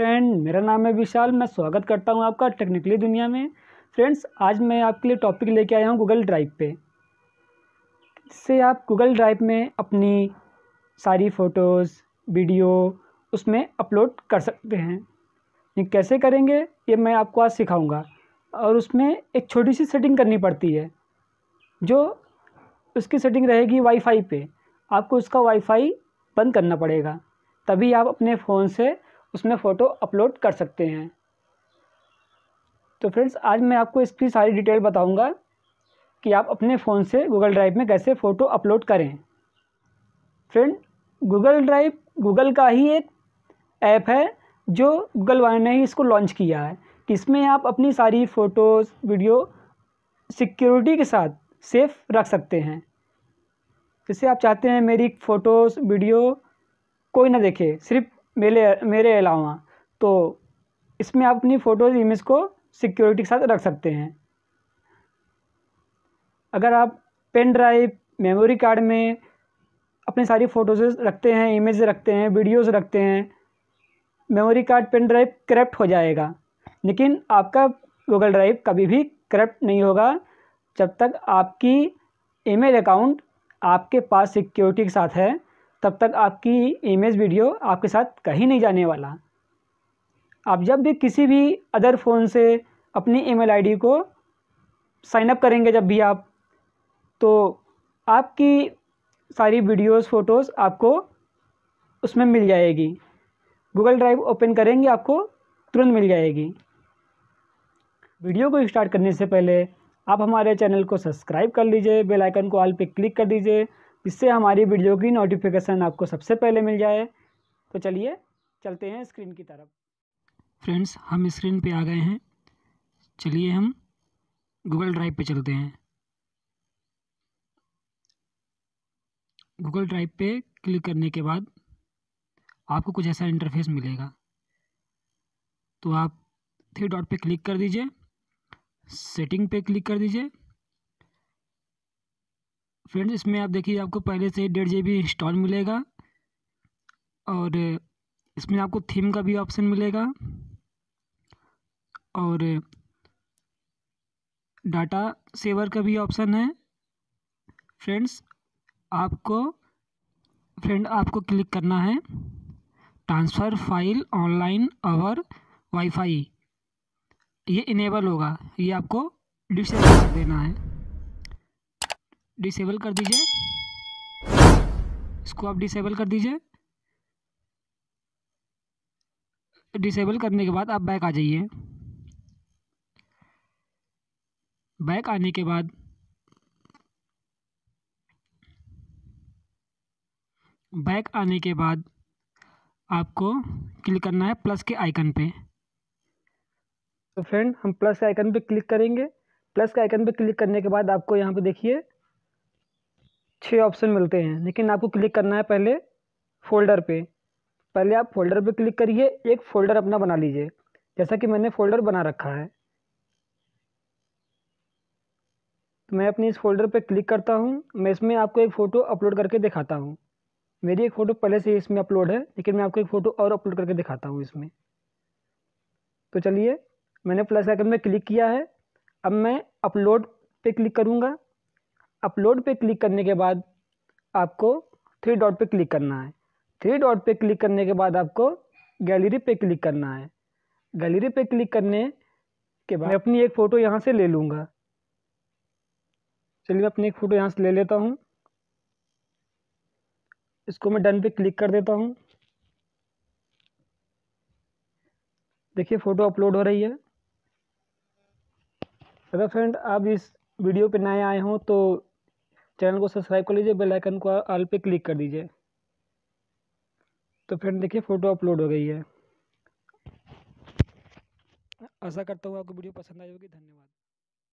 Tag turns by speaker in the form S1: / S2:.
S1: friend मेरा नाम है विशाल मैं स्वागत करता हूँ आपका टेक्निकली दुनिया में फ्रेंड्स आज मैं आपके लिए टॉपिक लेके आया हूँ गूगल ड्राइव पे इससे आप गूगल ड्राइव में अपनी सारी फ़ोटोज़ वीडियो उसमें अपलोड कर सकते हैं ये कैसे करेंगे ये मैं आपको आज सिखाऊंगा और उसमें एक छोटी सी सेटिंग करनी पड़ती है जो उसकी सेटिंग रहेगी वाईफाई पे आपको उसका वाईफाई बंद करना पड़ेगा तभी आप अपने फ़ोन से उसमें फ़ोटो अपलोड कर सकते हैं तो फ्रेंड्स आज मैं आपको इसकी सारी डिटेल बताऊंगा कि आप अपने फ़ोन से गूगल ड्राइव में कैसे फ़ोटो अपलोड करें फ्रेंड गूगल ड्राइव गूगल का ही एक ऐप है जो गूगल वाले ने ही इसको लॉन्च किया है कि इसमें आप अपनी सारी फ़ोटोज़ वीडियो सिक्योरिटी के साथ सेफ रख सकते हैं जैसे आप चाहते हैं मेरी फ़ोटोज़ वीडियो कोई ना देखे सिर्फ मेरे मेरे अलावा तो इसमें आप अपनी फ़ोटोज़ इमेज को सिक्योरिटी के साथ रख सकते हैं अगर आप पेन ड्राइव मेमोरी कार्ड में अपनी सारी फ़ोटोज़ रखते हैं इमेज रखते हैं वीडियोस रखते हैं memory card pen drive corrupt हो जाएगा लेकिन आपका गूगल ड्राइव कभी भी करप्ट नहीं होगा जब तक आपकी ईमेल अकाउंट आपके पास सिक्योरिटी के साथ है तब तक आपकी इमेज वीडियो आपके साथ कहीं नहीं जाने वाला आप जब भी किसी भी अदर फ़ोन से अपनी ईमेल आईडी को साइनअप करेंगे जब भी आप तो आपकी सारी वीडियोस फ़ोटोज़ आपको उसमें मिल जाएगी गूगल ड्राइव ओपन करेंगे आपको तुरंत मिल जाएगी वीडियो को स्टार्ट करने से पहले आप हमारे चैनल को सब्सक्राइब कर लीजिए बेल आइकन को ऑल पे क्लिक कर दीजिए इससे हमारी वीडियो की नोटिफिकेशन आपको सबसे पहले मिल जाए तो चलिए चलते हैं स्क्रीन की तरफ फ्रेंड्स हम स्क्रीन पे आ गए हैं चलिए हम गूगल ड्राइव पे चलते हैं गूगल ड्राइव पे क्लिक करने के बाद आपको कुछ ऐसा इंटरफेस मिलेगा तो आप थ्री डॉट पे क्लिक कर दीजिए सेटिंग पे क्लिक कर दीजिए फ्रेंड्स इसमें आप देखिए आपको पहले से डेढ़ जी बी इंस्टॉल मिलेगा और इसमें आपको थीम का भी ऑप्शन मिलेगा और डाटा सेवर का भी ऑप्शन है फ्रेंड्स आपको फ्रेंड आपको क्लिक करना है ट्रांसफ़र फाइल ऑनलाइन और वाईफाई ये इनेबल होगा ये आपको डिसेबल कर देना है डिसेबल कर दीजिए इसको आप डिसेबल कर दीजिए डिसेबल करने के बाद आप बैक आ जाइए बैक आने के बाद बैक आने के बाद आपको क्लिक करना है प्लस के आइकन पे तो फ्रेंड हम प्लस के आइकन पे क्लिक करेंगे प्लस के आइकन पे क्लिक करने के बाद आपको यहाँ पे देखिए छः ऑप्शन मिलते हैं लेकिन आपको क्लिक करना है पहले फोल्डर पे पहले आप फोल्डर पे क्लिक करिए एक फ़ोल्डर अपना बना लीजिए जैसा कि मैंने फ़ोल्डर बना रखा है तो मैं अपने इस फोल्डर पे क्लिक करता हूँ मैं इसमें आपको एक फ़ोटो अपलोड करके दिखाता हूँ मेरी एक फ़ोटो पहले से इसमें अपलोड है लेकिन मैं आपको एक फ़ोटो और अपलोड करके दिखाता हूँ इसमें तो चलिए मैंने प्लस आइकन में क्लिक किया है अब मैं अपलोड पे क्लिक करूँगा अपलोड पे क्लिक करने के बाद आपको थ्री डॉट पे क्लिक करना है थ्री डॉट पे क्लिक करने के बाद आपको गैलरी पे क्लिक करना है गैलरी पे क्लिक करने के बाद मैं अपनी एक फ़ोटो यहाँ से ले लूँगा चलिए मैं अपनी एक फ़ोटो यहाँ से ले लेता हूँ इसको मैं डन पे क्लिक कर देता हूँ देखिए फ़ोटो अपलोड हो रही है अगर फ्रेंड आप इस वीडियो पे नए आए हों तो चैनल को सब्सक्राइब कर लीजिए बेल आइकन को आल पे क्लिक कर दीजिए तो फ्रेंड देखिए फ़ोटो अपलोड हो गई है आशा करता हूँ आपको वीडियो पसंद आई होगी धन्यवाद